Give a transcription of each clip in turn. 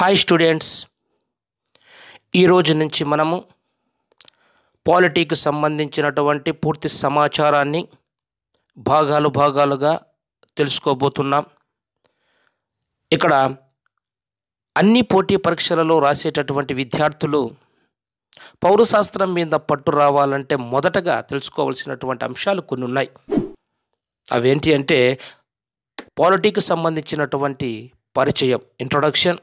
hi students ఈరోజు నుంచి మనము పాలిటీకి సంబంధించినటువంటి పూర్తి సమాచారాన్ని భాగాలు భాగాలుగా తెలుసుకోబోతున్నాం ఇక్కడ అన్ని పోటీ పరీక్షలలో రాసేటటువంటి విద్యార్థులు పౌరశాస్త్రం మీద పట్టు రావాలంటే మొదటగా తెలుసుకోవాల్సినటువంటి అంశాలు కొన్ని ఉన్నాయి అవేంటి అంటే పాలిటీకి సంబంధించినటువంటి పరిచయం ఇంట్రొడక్షన్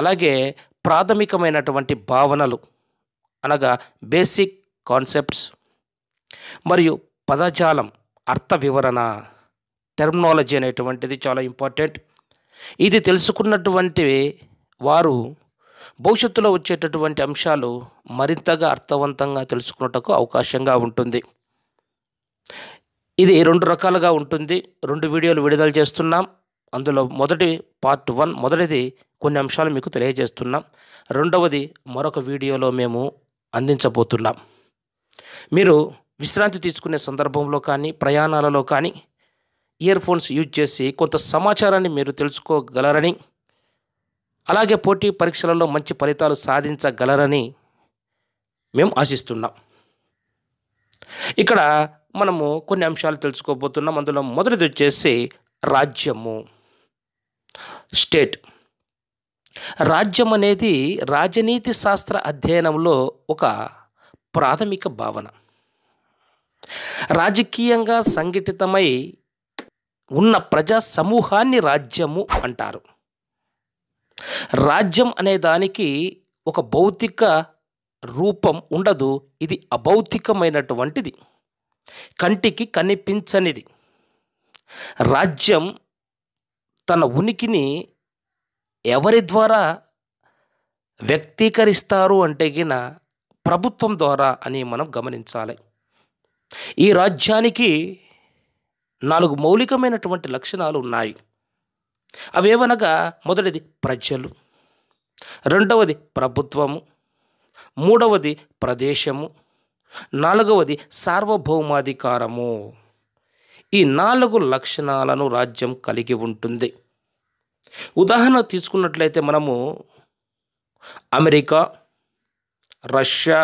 అలాగే ప్రాథమికమైనటువంటి భావనలు అనగా బేసిక్ కాన్సెప్ట్స్ మరియు పదజాలం అర్థ వివరణ టెర్మినాలజీ అనేటువంటిది చాలా ఇంపార్టెంట్ ఇది తెలుసుకున్నటువంటి వారు భవిష్యత్తులో వచ్చేటటువంటి అంశాలు మరింతగా అర్థవంతంగా తెలుసుకున్నటకు అవకాశంగా ఉంటుంది ఇది రెండు రకాలుగా ఉంటుంది రెండు వీడియోలు విడుదల చేస్తున్నాం అందులో మొదటి పార్ట్ వన్ మొదటిది కొన్ని అంశాలు మీకు తెలియజేస్తున్నాం రెండవది మరొక వీడియోలో మేము అందించబోతున్నాం మీరు విశ్రాంతి తీసుకునే సందర్భంలో కానీ ప్రయాణాలలో కానీ ఇయర్ ఫోన్స్ యూజ్ చేసి కొంత సమాచారాన్ని మీరు తెలుసుకోగలరని అలాగే పోటీ పరీక్షలలో మంచి ఫలితాలు సాధించగలరని మేము ఆశిస్తున్నాం ఇక్కడ మనము కొన్ని అంశాలు తెలుసుకోబోతున్నాం అందులో మొదటిది వచ్చేసి రాజ్యము స్టేట్ రాజ్యం అనేది రాజనీతి శాస్త్ర అధ్యయనంలో ఒక ప్రాథమిక భావన రాజకీయంగా సంఘటితమై ఉన్న ప్రజా సమూహాన్ని రాజ్యము అంటారు రాజ్యం అనే దానికి ఒక భౌతిక రూపం ఉండదు ఇది అభౌతికమైనటువంటిది కంటికి కనిపించనిది రాజ్యం తన ఉనికిని ఎవరి ద్వారా వ్యక్తీకరిస్తారు అంటే గిన ప్రభుత్వం ద్వారా అని మనం గమనించాలి ఈ రాజ్యానికి నాలుగు మౌలికమైనటువంటి లక్షణాలు ఉన్నాయి అవేవనగా మొదటిది ప్రజలు రెండవది ప్రభుత్వము మూడవది ప్రదేశము నాలుగవది సార్వభౌమాధికారము ఈ నాలుగు లక్షణాలను రాజ్యం కలిగి ఉంటుంది ఉదాహరణ తీసుకున్నట్లయితే మనము అమెరికా రష్యా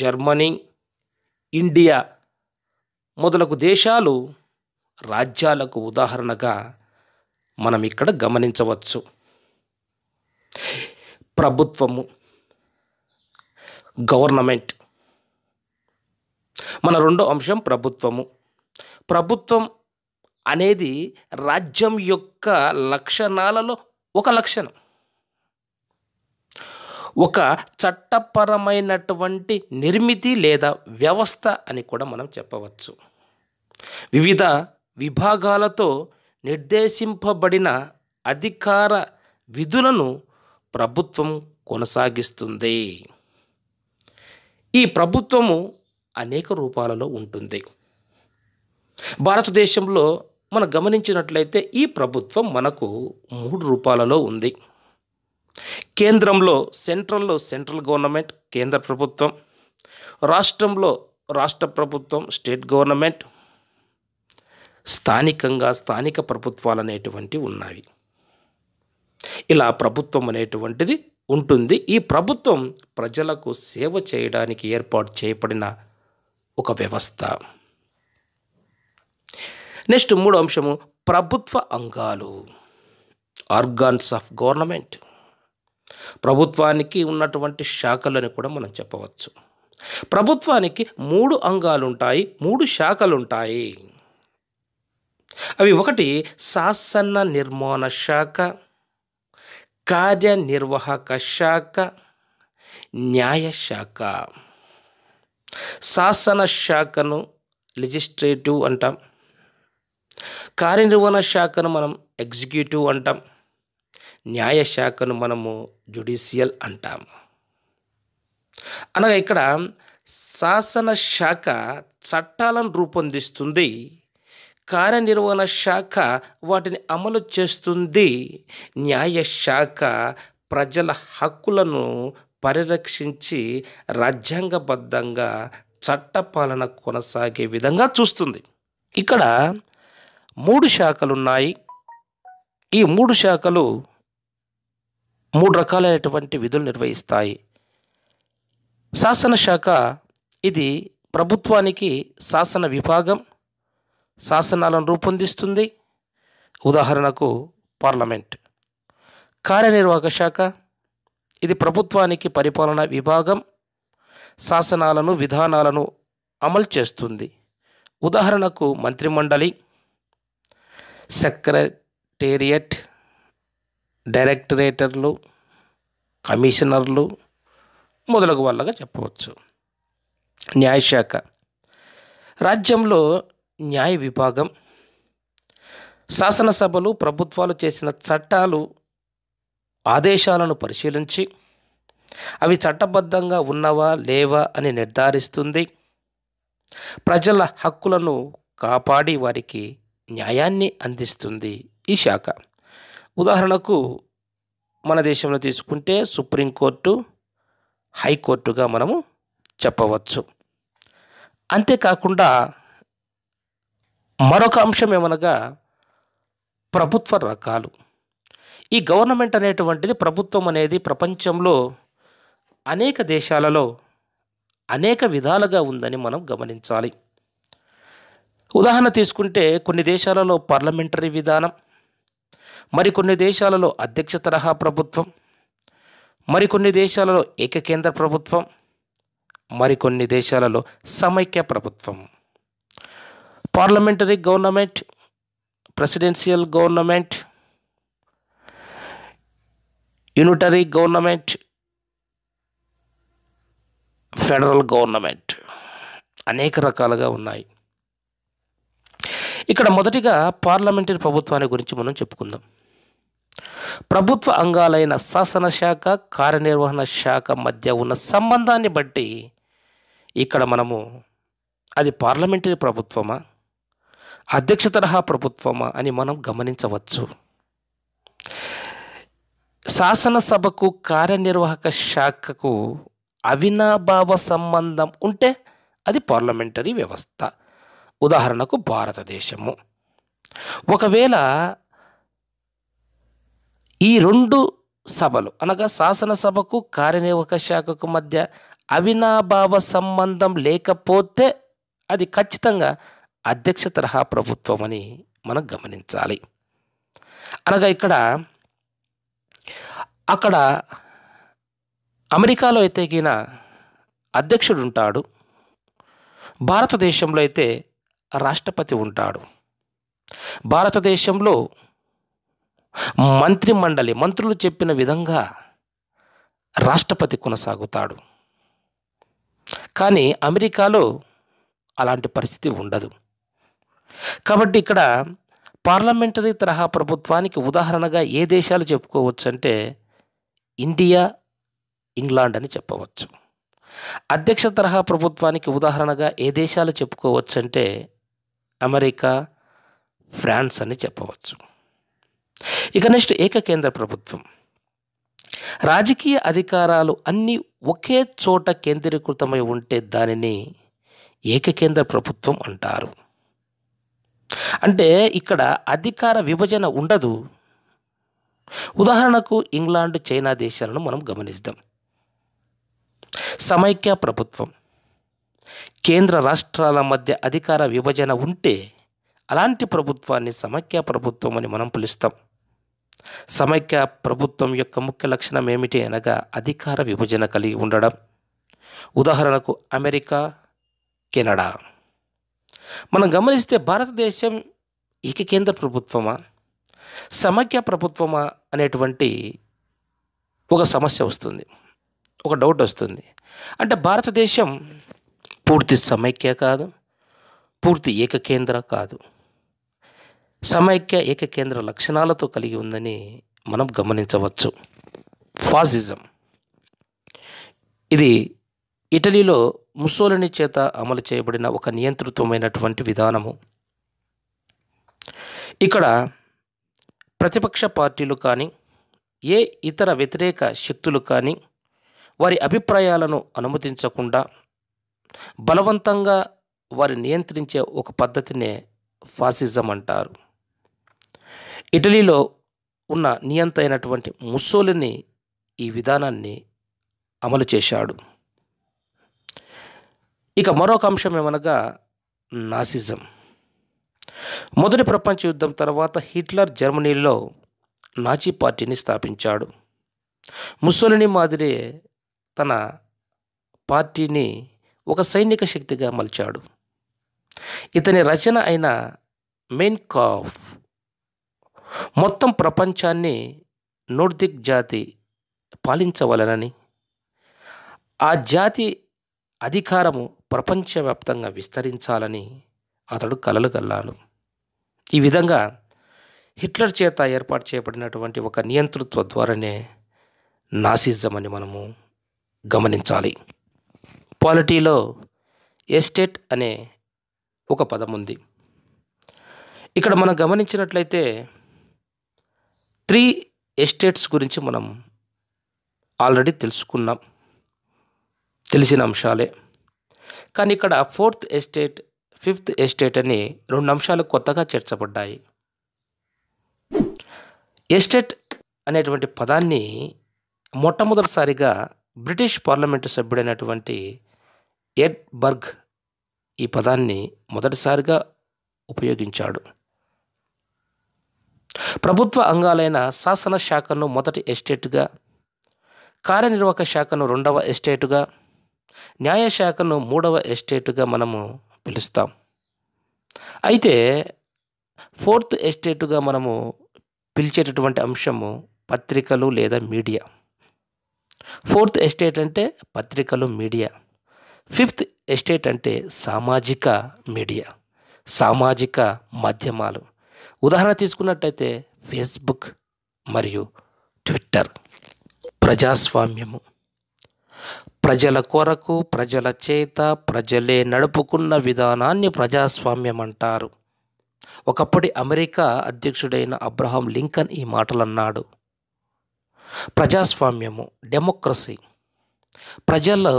జర్మనీ ఇండియా మొదలగు దేశాలు రాజ్యాలకు ఉదాహరణగా మనం ఇక్కడ గమనించవచ్చు ప్రభుత్వము గవర్నమెంట్ మన రెండో అంశం ప్రభుత్వము ప్రభుత్వం అనేది రాజ్యం యొక్క లక్షణాలలో ఒక లక్షణం ఒక చట్టపరమైనటువంటి నిర్మితి లేదా వ్యవస్థ అని కూడా మనం చెప్పవచ్చు వివిధ విభాగాలతో నిర్దేశింపబడిన అధికార విధులను ప్రభుత్వం కొనసాగిస్తుంది ఈ ప్రభుత్వము అనేక రూపాలలో ఉంటుంది భారతదేశంలో మనం గమనించినట్లయితే ఈ ప్రభుత్వం మనకు మూడు రూపాలలో ఉంది కేంద్రంలో సెంట్రల్లో సెంట్రల్ గవర్నమెంట్ కేంద్ర ప్రభుత్వం రాష్ట్రంలో రాష్ట్ర ప్రభుత్వం స్టేట్ గవర్నమెంట్ స్థానికంగా స్థానిక ప్రభుత్వాలు అనేటువంటివి ఉన్నాయి ఇలా ప్రభుత్వం అనేటువంటిది ఉంటుంది ఈ ప్రభుత్వం ప్రజలకు సేవ చేయడానికి ఏర్పాటు చేయబడిన ఒక వ్యవస్థ నెక్స్ట్ మూడో అంశము ప్రభుత్వ అంగాలు ఆర్గాన్స్ ఆఫ్ గవర్నమెంట్ ప్రభుత్వానికి ఉన్నటువంటి శాఖలని కూడా మనం చెప్పవచ్చు ప్రభుత్వానికి మూడు అంగాలుంటాయి మూడు శాఖలుంటాయి అవి ఒకటి శాసన నిర్మాణ శాఖ కార్యనిర్వాహక శాఖ న్యాయశాఖ శాసన శాఖను లెజిస్ట్రేటివ్ అంటాం కార్యనిర్వహణ శాఖను మనం ఎగ్జిక్యూటివ్ అంటాం న్యాయ శాఖను మనము జుడిషియల్ అంటాం అనగా ఇక్కడ శాసన శాఖ చట్టాలను రూపొందిస్తుంది కార్యనిర్వహణ శాఖ వాటిని అమలు చేస్తుంది న్యాయ శాఖ ప్రజల హక్కులను పరిరక్షించి రాజ్యాంగబద్ధంగా చట్టపాలన కొనసాగే విధంగా చూస్తుంది ఇక్కడ మూడు శాఖలున్నాయి ఈ మూడు శాఖలు మూడు రకాలైనటువంటి విధులు నిర్వహిస్తాయి శాసనశాఖ ఇది ప్రభుత్వానికి శాసన విభాగం శాసనాలను రూపొందిస్తుంది ఉదాహరణకు పార్లమెంట్ కార్యనిర్వాహక శాఖ ఇది ప్రభుత్వానికి పరిపాలన విభాగం శాసనాలను విధానాలను అమలు చేస్తుంది ఉదాహరణకు మంత్రిమండలి సెక్రటేరియట్ డైరెక్టరేటర్లు కమిషనర్లు మొదలగు వాళ్ళగా చెప్పవచ్చు న్యాయశాఖ రాజ్యంలో న్యాయ విభాగం శాసనసభలు ప్రభుత్వాలు చేసిన చట్టాలు ఆదేశాలను పరిశీలించి అవి చట్టబద్ధంగా ఉన్నవా లేవా అని నిర్ధారిస్తుంది ప్రజల హక్కులను కాపాడి వారికి న్యాయాన్ని అందిస్తుంది ఈ శాఖ ఉదాహరణకు మన దేశంలో తీసుకుంటే సుప్రీంకోర్టు హైకోర్టుగా మనము చెప్పవచ్చు అంతేకాకుండా మరొక అంశం ఏమనగా ప్రభుత్వ రకాలు ఈ గవర్నమెంట్ అనేటువంటిది ప్రభుత్వం అనేది ప్రపంచంలో అనేక దేశాలలో అనేక విధాలుగా ఉందని మనం గమనించాలి ఉదాహరణ తీసుకుంటే కొన్ని దేశాలలో పార్లమెంటరీ విధానం మరికొన్ని దేశాలలో అధ్యక్ష తరహా ప్రభుత్వం మరికొన్ని దేశాలలో ఏకకేంద్ర ప్రభుత్వం మరికొన్ని దేశాలలో సమైక్య ప్రభుత్వం parliamentary government presidential government unitary government federal government అనేక రకాలుగా ఉన్నాయి ఇక్కడ మొదటిగా పార్లమెంటరీ ప్రభుత్వాన్ని గురించి మనం చెప్పుకుందాం ప్రభుత్వ అంగాలైన శాసనశాఖ కార్యనిర్వహణ శాఖ మధ్య ఉన్న సంబంధాన్ని బట్టి ఇక్కడ మనము అది పార్లమెంటరీ ప్రభుత్వమా అధ్యక్ష తరహా ప్రభుత్వమా అని మనం గమనించవచ్చు శాసనసభకు కార్యనిర్వాహక శాఖకు అవినాభావ సంబంధం ఉంటే అది పార్లమెంటరీ వ్యవస్థ ఉదాహరణకు భారతదేశము ఒకవేళ ఈ రెండు సభలు అనగా శాసనసభకు కార్యనిర్వాహక శాఖకు మధ్య అవినాభావ సంబంధం లేకపోతే అది ఖచ్చితంగా అధ్యక్ష తరహా ప్రభుత్వం అని మనం గమనించాలి అనగా ఇక్కడ అక్కడ అమెరికాలో అయితే గిన అధ్యక్షుడు ఉంటాడు భారతదేశంలో అయితే రాష్ట్రపతి ఉంటాడు భారతదేశంలో మంత్రి మండలి మంత్రులు చెప్పిన విధంగా రాష్ట్రపతి కొనసాగుతాడు కానీ అమెరికాలో అలాంటి పరిస్థితి ఉండదు కాబట్టి ఇక్కడ పార్లమెంటరీ తరహా ప్రభుత్వానికి ఉదాహరణగా ఏ దేశాలు చెప్పుకోవచ్చు అంటే ఇండియా ఇంగ్లాండ్ అని చెప్పవచ్చు అధ్యక్ష తరహా ప్రభుత్వానికి ఉదాహరణగా ఏ దేశాలు చెప్పుకోవచ్చు అంటే అమెరికా ఫ్రాన్స్ అని చెప్పవచ్చు ఇక నెక్స్ట్ ఏకకేంద్ర ప్రభుత్వం రాజకీయ అధికారాలు అన్నీ ఒకే చోట కేంద్రీకృతమై ఉంటే దానిని ఏకకేంద్ర ప్రభుత్వం అంటారు అంటే ఇక్కడ అధికార విభజన ఉండదు ఉదాహరణకు ఇంగ్లాండ్ చైనా దేశాలను మనం గమనిస్తాం సమైక్య ప్రభుత్వం కేంద్ర రాష్ట్రాల మధ్య అధికార విభజన ఉంటే అలాంటి ప్రభుత్వాన్ని సమైక్య ప్రభుత్వం అని మనం పిలుస్తాం సమైక్య ప్రభుత్వం యొక్క ముఖ్య లక్షణం ఏమిటి అనగా అధికార విభజన కలిగి ఉండడం ఉదాహరణకు అమెరికా కెనడా మనం గమనిస్తే భారతదేశం ఇక కేంద్ర ప్రభుత్వమా సమైక్య ప్రభుత్వమా అనేటువంటి ఒక సమస్య వస్తుంది ఒక డౌట్ వస్తుంది అంటే భారతదేశం పూర్తి సమైక్య కాదు పూర్తి ఏకకేంద్ర కాదు సమైక్య ఏకకేంద్ర లక్షణాలతో కలిగి ఉందని మనం గమనించవచ్చు ఫాసిజం ఇది ఇటలీలో ముసోలిని చేత అమలు చేయబడిన ఒక నియంతృత్వమైనటువంటి విధానము ఇక్కడ ప్రతిపక్ష పార్టీలు కానీ ఏ ఇతర వ్యతిరేక శక్తులు కానీ వారి అభిప్రాయాలను అనుమతించకుండా బలవంతంగా వారి నియంత్రించే ఒక పద్ధతినే ఫాసిజం అంటారు ఇటలీలో ఉన్న నియంత అయినటువంటి ముస్సోలిని ఈ విధానాన్ని అమలు చేశాడు ఇక మరొక అంశం ఏమనగా నాసిజం మొదటి ప్రపంచ యుద్ధం తర్వాత హిట్లర్ జర్మనీలో నాచీ పార్టీని స్థాపించాడు ముస్సోలిని మాదిరి తన పార్టీని ఒక సైనిక శక్తిగా మలిచాడు ఇతని రచన అయిన మెయిన్ కాఫ్ మొత్తం ప్రపంచాన్ని నోర్దిక్ జాతి పాలించవలనని ఆ జాతి అధికారము ప్రపంచవ్యాప్తంగా విస్తరించాలని అతడు కలలు కల్లాను ఈ విధంగా హిట్లర్ చేత ఏర్పాటు చేయబడినటువంటి ఒక నియంతృత్వ ద్వారానే నాసిజం అని మనము గమనించాలి పాలిటీలో ఎస్టేట్ అనే ఒక పదం ఉంది ఇక్కడ మనం గమనించినట్లయితే త్రీ ఎస్టేట్స్ గురించి మనం ఆల్రెడీ తెలుసుకున్నాం తెలిసిన అంశాలే కానీ ఇక్కడ ఫోర్త్ ఎస్టేట్ ఫిఫ్త్ ఎస్టేట్ అని రెండు అంశాలు కొత్తగా చేర్చబడ్డాయి ఎస్టేట్ అనేటువంటి పదాన్ని మొట్టమొదటిసారిగా బ్రిటిష్ పార్లమెంటు సభ్యుడైనటువంటి ఎడ్బర్గ్ ఈ పదాన్ని మొదటిసారిగా ఉపయోగించాడు ప్రభుత్వ అంగాలైన శాసన శాఖను మొదటి ఎస్టేటుగా కార్యనిర్వాహక శాఖను రెండవ ఎస్టేటుగా న్యాయశాఖను మూడవ ఎస్టేటుగా మనము పిలుస్తాం అయితే ఫోర్త్ ఎస్టేటుగా మనము పిలిచేటటువంటి అంశము పత్రికలు లేదా మీడియా ఫోర్త్ ఎస్టేట్ అంటే పత్రికలు మీడియా ఫిఫ్త్ ఎస్టేట్ అంటే సామాజిక మీడియా సామాజిక మాధ్యమాలు ఉదాహరణ తీసుకున్నట్టయితే ఫేస్బుక్ మరియు ట్విట్టర్ ప్రజాస్వామ్యము ప్రజల కొరకు ప్రజల చేత ప్రజలే నడుపుకున్న విధానాన్ని ప్రజాస్వామ్యం అంటారు ఒకప్పటి అమెరికా అధ్యక్షుడైన అబ్రహాం లింకన్ ఈ మాటలన్నాడు ప్రజాస్వామ్యము డెమోక్రసీ ప్రజలు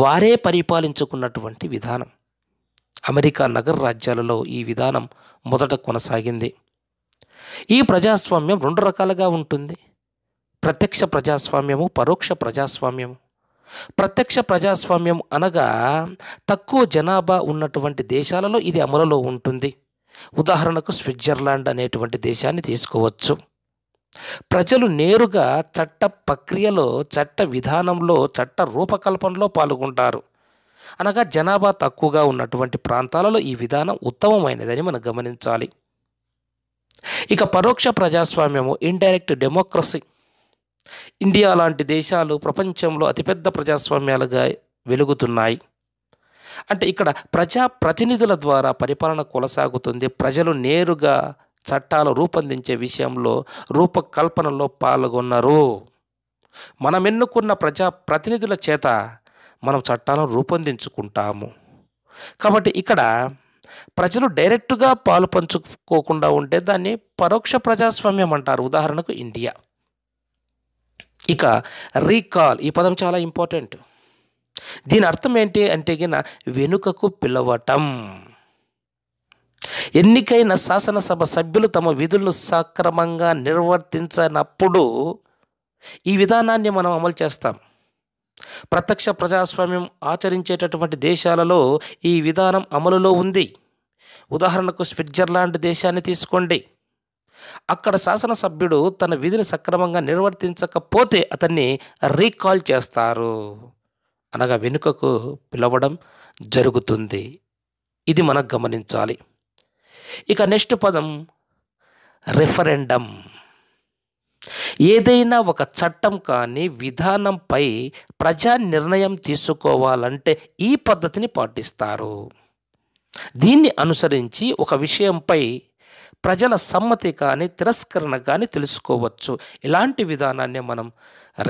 వారే పరిపాలించుకున్నటువంటి విధానం అమెరికా నగర రాజ్యాలలో ఈ విధానం మొదట కొనసాగింది ఈ ప్రజాస్వామ్యం రెండు రకాలుగా ఉంటుంది ప్రత్యక్ష ప్రజాస్వామ్యము పరోక్ష ప్రజాస్వామ్యము ప్రత్యక్ష ప్రజాస్వామ్యం అనగా తక్కువ జనాభా ఉన్నటువంటి దేశాలలో ఇది అమలులో ఉంటుంది ఉదాహరణకు స్విట్జర్లాండ్ అనేటువంటి దేశాన్ని తీసుకోవచ్చు ప్రజలు నేరుగా చట్ట ప్రక్రియలో చట్ట విధానంలో చట్ట రూపకల్పనలో పాల్గొంటారు అనగా జనాభా తక్కువగా ఉన్నటువంటి ప్రాంతాలలో ఈ విధానం ఉత్తమమైనదని మనం గమనించాలి ఇక పరోక్ష ప్రజాస్వామ్యము ఇండైరెక్ట్ డెమోక్రసీ ఇండియా లాంటి దేశాలు ప్రపంచంలో అతిపెద్ద ప్రజాస్వామ్యాలుగా వెలుగుతున్నాయి అంటే ఇక్కడ ప్రజా ప్రతినిధుల ద్వారా పరిపాలన కొనసాగుతుంది ప్రజలు నేరుగా చట్టాలు రూపొందించే విషయంలో రూపకల్పనలో పాల్గొన్నారు మనం ఎన్నుకున్న ప్రజా ప్రతినిధుల చేత మనం చట్టాలను రూపొందించుకుంటాము కాబట్టి ఇక్కడ ప్రజలు డైరెక్టుగా పాలు పంచుకోకుండా ఉంటే దాన్ని పరోక్ష ప్రజాస్వామ్యం అంటారు ఉదాహరణకు ఇండియా ఇక రీకాల్ ఈ పదం చాలా ఇంపార్టెంట్ దీని అర్థం ఏంటి అంటే గిన వెనుకకు పిలవటం ఎన్నికైన శాసనసభ సభ్యులు తమ విధులను సక్రమంగా నిర్వర్తించనప్పుడు ఈ విధానాన్ని మనం అమలు చేస్తాం ప్రత్యక్ష ప్రజాస్వామ్యం ఆచరించేటటువంటి దేశాలలో ఈ విధానం అమలులో ఉంది ఉదాహరణకు స్విట్జర్లాండ్ దేశాన్ని తీసుకోండి అక్కడ శాసనసభ్యుడు తన విధిని సక్రమంగా నిర్వర్తించకపోతే అతన్ని రీకాల్ చేస్తారు అనగా వెనుకకు పిలవడం జరుగుతుంది ఇది మనం గమనించాలి ఇక నెక్స్ట్ పదం రెఫరెండం ఏదైనా ఒక చట్టం కానీ విధానంపై ప్రజా నిర్ణయం తీసుకోవాలంటే ఈ పద్ధతిని పాటిస్తారు దీన్ని అనుసరించి ఒక విషయంపై ప్రజల సమ్మతి కానీ తిరస్కరణ కానీ తెలుసుకోవచ్చు ఇలాంటి విధానాన్ని మనం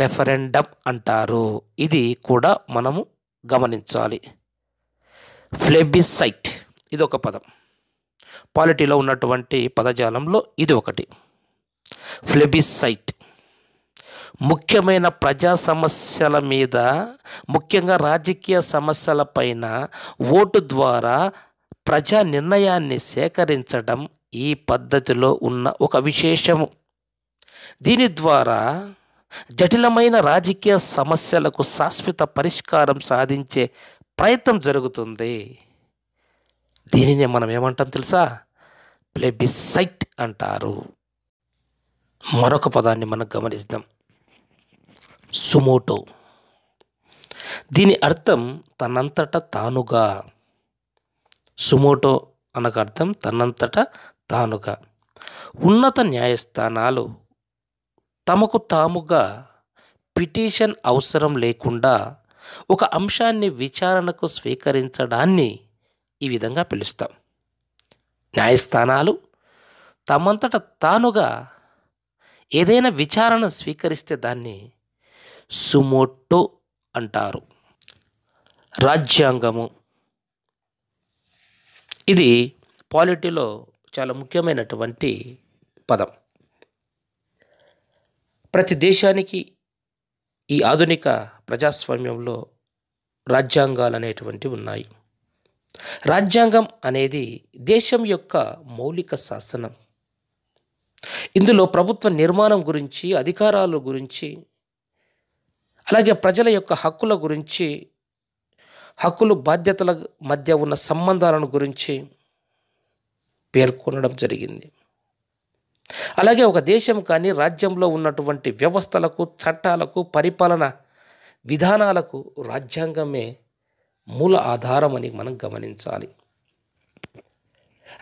రెఫరెండం అంటారు ఇది కూడా మనము గమనించాలి ఫ్లెబిసైట్ ఇది ఒక పదం పాలిటీలో ఉన్నటువంటి పదజాలంలో ఇది ఒకటి ఫ్లెబిసైట్ ముఖ్యమైన ప్రజా సమస్యల మీద ముఖ్యంగా రాజకీయ సమస్యలపైన ఓటు ద్వారా ప్రజా నిర్ణయాన్ని సేకరించడం ఈ పద్ధతిలో ఉన్న ఒక విశేషము దీని ద్వారా జటిలమైన రాజకీయ సమస్యలకు శాశ్వత పరిష్కారం సాధించే ప్రయత్నం జరుగుతుంది దీనినే మనం ఏమంటాం తెలుసా ప్లెబిసైట్ అంటారు మరొక పదాన్ని మనం గమనిద్దాం సుమోటో దీని అర్థం తనంతట తానుగా సుమోటో అనగా అర్థం తనంతట తానుగా ఉన్నత న్యాయస్థానాలు తమకు తాముగా పిటిషన్ అవసరం లేకుండా ఒక అంశాన్ని విచారణకు స్వీకరించడాన్ని ఈ విధంగా పిలుస్తాం న్యాయస్థానాలు తమంతట తానుగా ఏదైనా విచారణ స్వీకరిస్తే దాన్ని సుమోటో అంటారు రాజ్యాంగము ఇది పాలిటీలో చాలా ముఖ్యమైనటువంటి పదం ప్రతి దేశానికి ఈ ఆధునిక ప్రజాస్వామ్యంలో రాజ్యాంగాలు అనేటువంటివి ఉన్నాయి రాజ్యాంగం అనేది దేశం యొక్క మౌలిక శాసనం ఇందులో ప్రభుత్వ నిర్మాణం గురించి అధికారాల గురించి అలాగే ప్రజల యొక్క హక్కుల గురించి హక్కులు బాధ్యతల మధ్య ఉన్న సంబంధాలను గురించి పేర్కొనడం జరిగింది అలాగే ఒక దేశం కానీ రాజ్యంలో ఉన్నటువంటి వ్యవస్థలకు చట్టాలకు పరిపాలన విధానాలకు రాజ్యాంగమే మూల ఆధారమని మనం గమనించాలి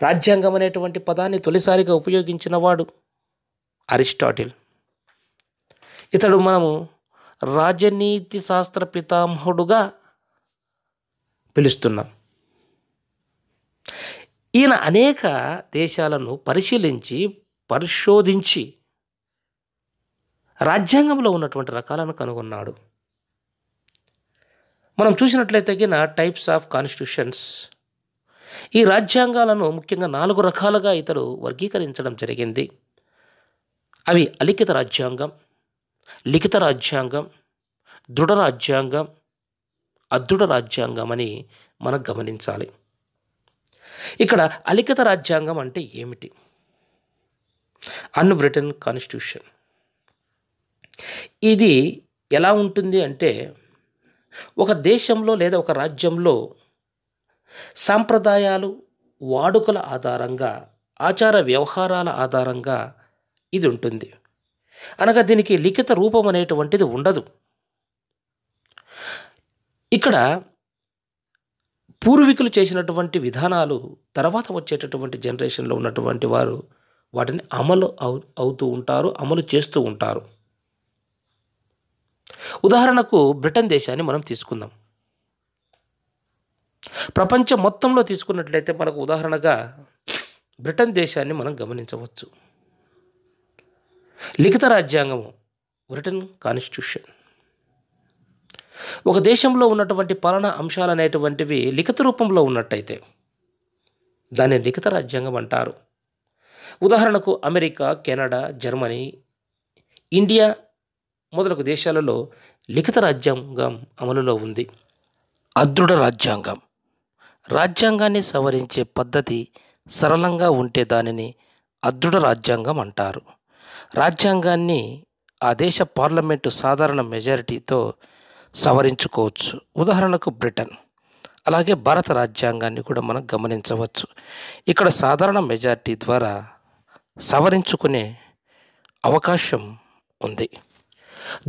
రాజ్యాంగం అనేటువంటి పదాన్ని తొలిసారిగా ఉపయోగించినవాడు అరిస్టాటిల్ ఇతడు మనము రాజనీతి శాస్త్ర పితామహుడుగా పిలుస్తున్నాం ఈయన అనేక దేశాలను పరిశీలించి పరిశోధించి రాజ్యాంగంలో ఉన్నటువంటి రకాలను కనుగొన్నాడు మనం చూసినట్లయితే తగిన టైప్స్ ఆఫ్ కాన్స్టిట్యూషన్స్ ఈ రాజ్యాంగాలను ముఖ్యంగా నాలుగు రకాలుగా ఇతరు వర్గీకరించడం జరిగింది అవి అలిఖిత రాజ్యాంగం లిఖిత రాజ్యాంగం దృఢ రాజ్యాంగం అదృఢ రాజ్యాంగం అని మనం గమనించాలి ఇక్కడ అలిఖిత రాజ్యాంగం అంటే ఏమిటి అన్ బ్రిటన్ కాన్స్టిట్యూషన్ ఇది ఎలా ఉంటుంది అంటే ఒక దేశంలో లేదా ఒక రాజ్యంలో సాంప్రదాయాలు వాడుకల ఆధారంగా ఆచార వ్యవహారాల ఆధారంగా ఇది ఉంటుంది అనగా దీనికి లిఖిత రూపం అనేటువంటిది ఉండదు ఇక్కడ పూర్వీకులు చేసినటువంటి విధానాలు తర్వాత వచ్చేటటువంటి జనరేషన్లో ఉన్నటువంటి వారు వాటిని అమలు అవు అవుతూ ఉంటారు అమలు చేస్తూ ఉంటారు ఉదాహరణకు బ్రిటన్ దేశాన్ని మనం తీసుకుందాం ప్రపంచం మొత్తంలో తీసుకున్నట్లయితే మనకు ఉదాహరణగా బ్రిటన్ దేశాన్ని మనం గమనించవచ్చు లిఖిత రాజ్యాంగము బ్రిటన్ కాన్స్టిట్యూషన్ ఒక దేశంలో ఉన్నటువంటి పాలనా అంశాలు అనేటువంటివి లిఖిత రూపంలో ఉన్నట్టయితే దాన్ని లిఖిత రాజ్యాంగం అంటారు ఉదాహరణకు అమెరికా కెనడా జర్మనీ ఇండియా మొదలగు దేశాలలో లిఖిత రాజ్యాంగం అమలులో ఉంది అద్రుడ రాజ్యాంగం రాజ్యాంగాన్ని సవరించే పద్ధతి సరళంగా ఉంటే దానిని అద్రుడ రాజ్యాంగం అంటారు రాజ్యాంగాన్ని ఆ దేశ పార్లమెంటు సాధారణ మెజారిటీతో సవరించుకోవచ్చు ఉదాహరణకు బ్రిటన్ అలాగే భారత రాజ్యాంగాన్ని కూడా మనం గమనించవచ్చు ఇక్కడ సాధారణ మెజారిటీ ద్వారా సవరించుకునే అవకాశం ఉంది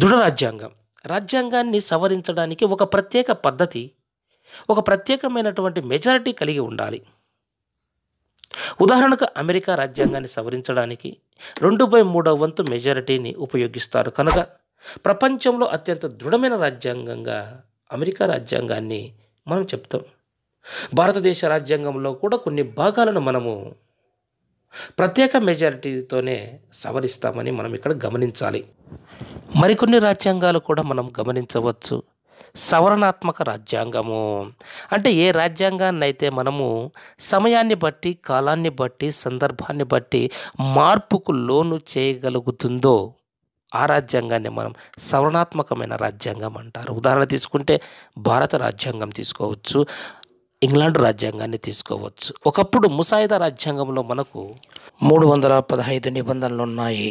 దృఢ రాజ్యాంగం రాజ్యాంగాన్ని సవరించడానికి ఒక ప్రత్యేక పద్ధతి ఒక ప్రత్యేకమైనటువంటి మెజారిటీ కలిగి ఉండాలి ఉదాహరణకు అమెరికా రాజ్యాంగాన్ని సవరించడానికి రెండు బై మూడవ వంతు మెజారిటీని ఉపయోగిస్తారు కనుక ప్రపంచంలో అత్యంత దృఢమైన రాజ్యాంగంగా అమెరికా రాజ్యాంగాన్ని మనం చెప్తాం భారతదేశ రాజ్యాంగంలో కూడా కొన్ని భాగాలను మనము ప్రత్యేక మెజారిటీతోనే సవరిస్తామని మనం ఇక్కడ గమనించాలి మరికొన్ని రాజ్యాంగాలు కూడా మనం గమనించవచ్చు సవరణాత్మక రాజ్యాంగము అంటే ఏ రాజ్యాంగాన్ని అయితే మనము సమయాన్ని బట్టి కాలాన్ని బట్టి సందర్భాన్ని బట్టి మార్పుకు లోను చేయగలుగుతుందో ఆ రాజ్యాంగాన్ని మనం సవరణాత్మకమైన రాజ్యాంగం అంటారు ఉదాహరణ తీసుకుంటే భారత రాజ్యాంగం తీసుకోవచ్చు ఇంగ్లాండ్ రాజ్యాంగాన్ని తీసుకోవచ్చు ఒకప్పుడు ముసాయిదా రాజ్యాంగంలో మనకు మూడు వందల పదహైదు నిబంధనలు ఉన్నాయి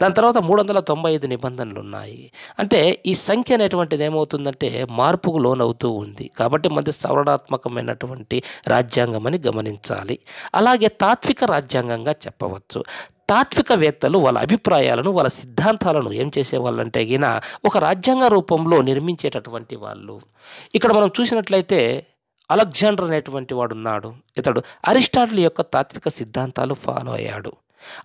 దాని తర్వాత మూడు వందల తొంభై ఐదు నిబంధనలు ఉన్నాయి అంటే ఈ సంఖ్య అనేటువంటిది ఏమవుతుందంటే మార్పుకు లోనవుతూ ఉంది కాబట్టి మంది సవరణాత్మకమైనటువంటి రాజ్యాంగం అని గమనించాలి అలాగే తాత్విక రాజ్యాంగంగా చెప్పవచ్చు తాత్వికవేత్తలు వాళ్ళ అభిప్రాయాలను వాళ్ళ సిద్ధాంతాలను ఏం చేసేవాళ్ళంటే గిన ఒక రాజ్యాంగ రూపంలో నిర్మించేటటువంటి వాళ్ళు ఇక్కడ మనం చూసినట్లయితే అలెగ్జాండర్ అనేటువంటి వాడు ఉన్నాడు ఇతడు అరిస్టాటిల్ యొక్క తాత్విక సిద్ధాంతాలు ఫాలో అయ్యాడు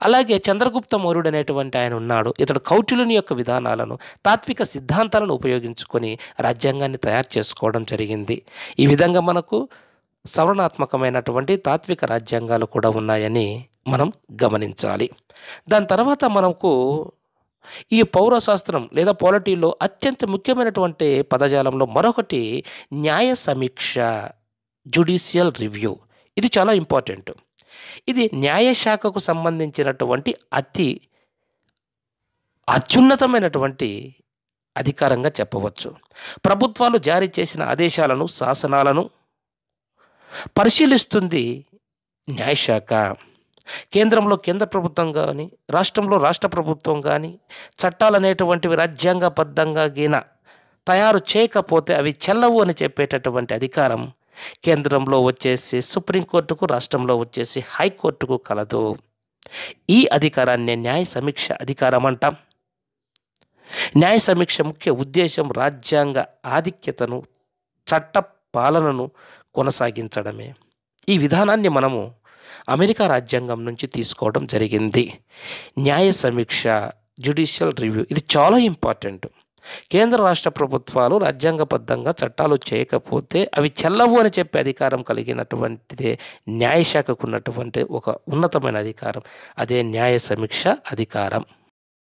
అలాగే చంద్రగుప్త మౌర్యుడు అనేటువంటి ఆయన ఉన్నాడు ఇతడు కౌటిల్యుని యొక్క విధానాలను తాత్విక సిద్ధాంతాలను ఉపయోగించుకొని రాజ్యాంగాన్ని తయారు చేసుకోవడం జరిగింది ఈ విధంగా మనకు సవరణాత్మకమైనటువంటి తాత్విక రాజ్యాంగాలు కూడా ఉన్నాయని మనం గమనించాలి దాని తర్వాత మనకు ఈ పౌరశాస్త్రం లేదా పాలిటీలో అత్యంత ముఖ్యమైనటువంటి పదజాలంలో మరొకటి న్యాయ సమీక్ష జ్యుడిషియల్ రివ్యూ ఇది చాలా ఇంపార్టెంట్ ఇది న్యాయశాఖకు సంబంధించినటువంటి అతి అత్యున్నతమైనటువంటి అధికారంగా చెప్పవచ్చు ప్రభుత్వాలు జారీ చేసిన ఆదేశాలను శాసనాలను పరిశీలిస్తుంది న్యాయశాఖ కేంద్రంలో కేంద్ర ప్రభుత్వం కానీ రాష్ట్రంలో రాష్ట్ర ప్రభుత్వం కానీ చట్టాలు అనేటువంటివి రాజ్యాంగబద్ధంగా గిన తయారు చేయకపోతే అవి చెల్లవు అని చెప్పేటటువంటి అధికారం కేంద్రంలో వచ్చేసి సుప్రీంకోర్టుకు రాష్ట్రంలో వచ్చేసి హైకోర్టుకు కలదు ఈ అధికారాన్ని న్యాయ సమీక్ష అధికారం అంటాం న్యాయ సమీక్ష ముఖ్య ఉద్దేశం రాజ్యాంగ ఆధిక్యతను చట్ట పాలనను కొనసాగించడమే ఈ విధానాన్ని మనము అమెరికా రాజ్యాంగం నుంచి తీసుకోవడం జరిగింది న్యాయ సమీక్ష జ్యుడిషియల్ రివ్యూ ఇది చాలా ఇంపార్టెంట్ కేంద్ర రాష్ట్ర ప్రభుత్వాలు రాజ్యాంగబద్ధంగా చట్టాలు చేయకపోతే అవి చెల్లవు అని చెప్పే అధికారం కలిగినటువంటిదే న్యాయశాఖకు ఉన్నటువంటి ఒక ఉన్నతమైన అధికారం అదే న్యాయ సమీక్ష అధికారం